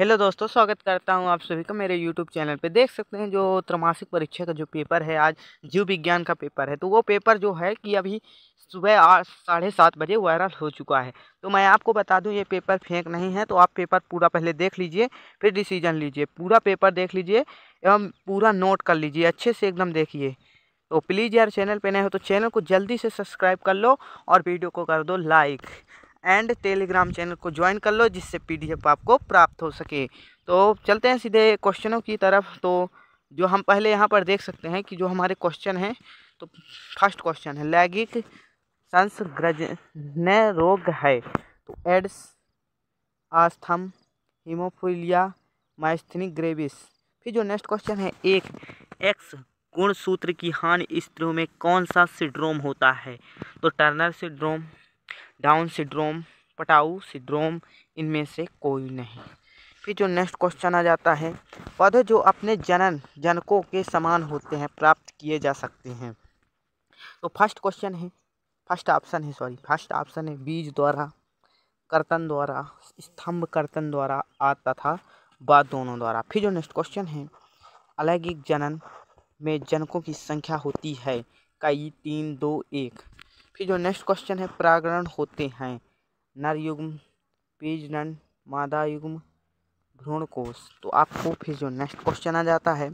hello दोस्तों स्वागत करता हूं आप सभी का मेरे यूट्यूब चैनल पे देख सकते हैं जो त्रमासिक परीक्षा का जो पेपर है आज जीव विज्ञान का पेपर है तो वो पेपर जो है कि अभी सुबह आठ साढ़े सात बजे वायरल हो चुका है तो मैं आपको बता दूं ये पेपर फेंक नहीं है तो आप पेपर पूरा पहले देख लीजिए फिर डिसीजन लीजिए पूरा पेपर देख लीजिए एवं पूरा नोट कर लीजिए अच्छे से एकदम देखिए तो प्लीज़ यार चैनल पर नए हो तो चैनल को जल्दी से सब्सक्राइब कर लो और वीडियो को कर दो लाइक एंड टेलीग्राम चैनल को ज्वाइन कर लो जिससे पीडीएफ आपको प्राप्त हो सके तो चलते हैं सीधे क्वेश्चनों की तरफ तो जो हम पहले यहाँ पर देख सकते हैं कि जो हमारे क्वेश्चन हैं तो फर्स्ट क्वेश्चन है लैगिक संसग्रजन रोग है तो AIDS asthma haemophilia myasthenia gravis फिर जो नेक्स्ट क्वेश्चन है एक एक्स गुणसूत्र की हानि स्त्रियों में कौन सा सिड्रोम होता है तो Turner syndrome Down syndrome Patau syndrome इनमें से कोई नहीं फिर जो नेक्स्ट क्वेश्चन आ जाता है पौधे जो अपने जनन जनकों के समान होते हैं प्राप्त किए जा सकते हैं तो फर्स्ट क्वेश्चन है फर्स्ट ऑप्शन है सॉरी फर्स्ट ऑप्शन है बीज द्वारा कर्तन द्वारा स्तंभ कर्तन द्वारा आ तथा बाद दोनों द्वारा फिर जो नेक्स्ट क्वेश्चन है अलैगिक जनन में जनकों की संख्या होती है कई तीन दो एक फिर जो नेक्स्ट क्वेश्चन है प्रागरण होते हैं नर युग्म बीजनन मादा युग्म भ्रूण कोष तो आपको फिर जो नेक्स्ट क्वेश्चन आ जाता है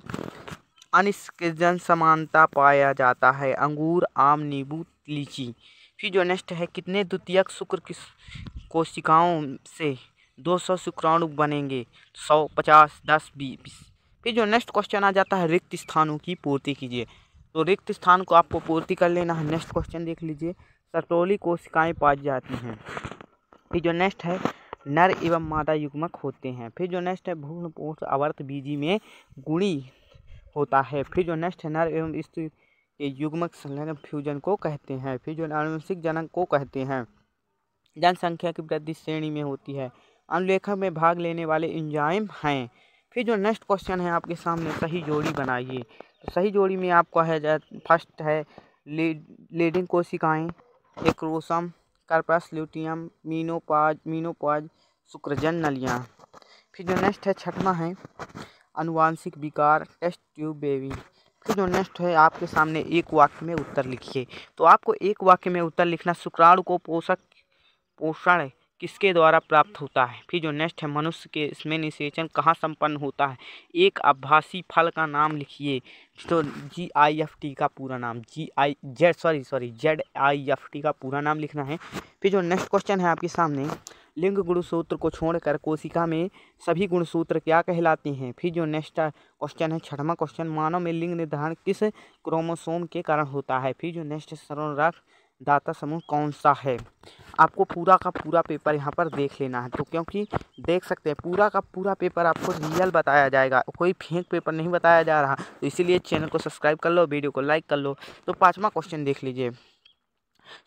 अनिष्कृजन समानता पाया जाता है अंगूर आम नींबू लीची फिर जो नेक्स्ट है कितने द्वितीयक शुक्र की कोशिकाओं से 200 शुक्राणु बनेंगे 100 50 10 20 फिर जो नेक्स्ट क्वेश्चन आ जाता है रिक्त स्थानों की पूर्ति कीजिए तो रिक्त स्थान को आपको पूर्ति कर लेना है नेक्स्ट क्वेश्चन देख लीजिए सटोली कोशिकाएं पाई जाती हैं फिर जो नेक्स्ट है नर एवं मादा युग्मक होते हैं फिर जो नेक्स्ट है भूण पोष अवर्त बीजी में गुणी होता है फिर जो नेक्स्ट है नर एवं स्त्री के युग्मक संलग्न फ्यूजन को कहते हैं फिर जो अनुवंशिक जनक को कहते हैं जनसंख्या की वृद्धि श्रेणी में होती है अनुलेखन में भाग लेने वाले इंजाइम हैं फिर जो नेक्स्ट क्वेश्चन है आपके सामने सही जोड़ी बनाइए सही जोड़ी में आपको है फर्स्ट है लीड लीडिंग कोशिकाएँ रोसम कर्पस ल्यूटियम मीनोपाज मीनोपाज शुक्रजन नलियाँ फिर जो नेक्स्ट है छठवा है अनुवांशिक विकार टेस्ट ट्यूब बेबी फिर जो नेक्स्ट है आपके सामने एक वाक्य में उत्तर लिखिए तो आपको एक वाक्य में उत्तर लिखना शुक्राणु को पोषक पोषण किसके द्वारा प्राप्त होता है फिर जो नेक्स्ट है मनुष्य के इसमें निषेचन कहाँ संपन्न होता है एक आभासी फल का नाम लिखिए तो जी आई एफ टी का पूरा नाम G I Z sorry sorry Z I F T का पूरा नाम लिखना है फिर जो नेक्स्ट क्वेश्चन है आपके सामने लिंग गुणसूत्र को छोड़कर कोशिका में सभी गुणसूत्र क्या कहलाते हैं फिर जो नेक्स्ट क्वेश्चन है छठवां क्वेश्चन मानव में लिंग निर्धारण किस क्रोमोसोम के कारण होता है फिर जो नेक्स्ट सर्वराक्ष दाता समूह कौन सा है आपको पूरा का पूरा पेपर यहाँ पर देख लेना है तो क्योंकि देख सकते हैं पूरा का पूरा पेपर आपको रियल बताया जाएगा कोई फेंक पेपर नहीं बताया जा रहा तो इसीलिए चैनल को सब्सक्राइब कर लो वीडियो को लाइक कर लो तो पाँचवा क्वेश्चन देख लीजिए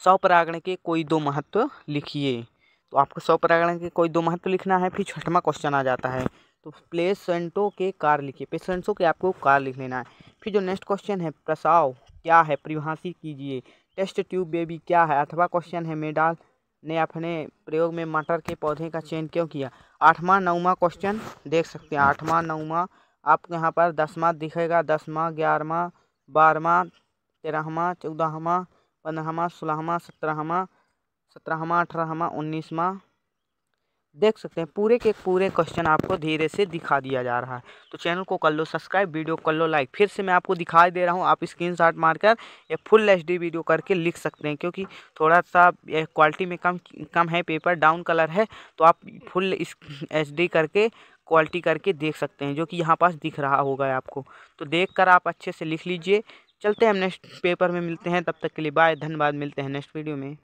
सौ परागण के कोई दो महत्व लिखिए तो आपको सौ परागण के कोई दो महत्व लिखना है फिर छठवा क्वेश्चन आ जाता है तो प्लेसेंटो के कार लिखिए प्लेसेंटो के आपको कार लिख लेना है फिर जो नेक्स्ट क्वेश्चन है प्रसाव क्या है परिभाषित कीजिए टेस्ट ट्यूब बेबी क्या है अथवा क्वेश्चन है मेडाल ने अपने प्रयोग में मटर के पौधे का चयन क्यों किया आठवां नौवा क्वेश्चन देख सकते हैं आठवां नौवा आपको यहाँ पर दसवा दिखेगा दसवा ग्यारहवा बारहवा तेरहवा चौदहवा पंद्रहवा सोलहवा सत्रहवा सत्रहवा अठारहवा उन्नीसवा देख सकते हैं पूरे के पूरे क्वेश्चन आपको धीरे से दिखा दिया जा रहा है तो चैनल को कर लो सब्सक्राइब वीडियो कर लो लाइक फिर से मैं आपको दिखाई दे रहा हूँ आप स्क्रीन शॉट मारकर या फुल एच वीडियो करके लिख सकते हैं क्योंकि थोड़ा सा क्वालिटी में कम कम है पेपर डाउन कलर है तो आप फुल एच करके क्वालिटी करके देख सकते हैं जो कि यहाँ पास दिख रहा होगा आपको तो देख कर आप अच्छे से लिख लीजिए चलते हैं हम नेक्स्ट पेपर में मिलते हैं तब तक के लिए बाय धन्यवाद मिलते हैं नेक्स्ट वीडियो में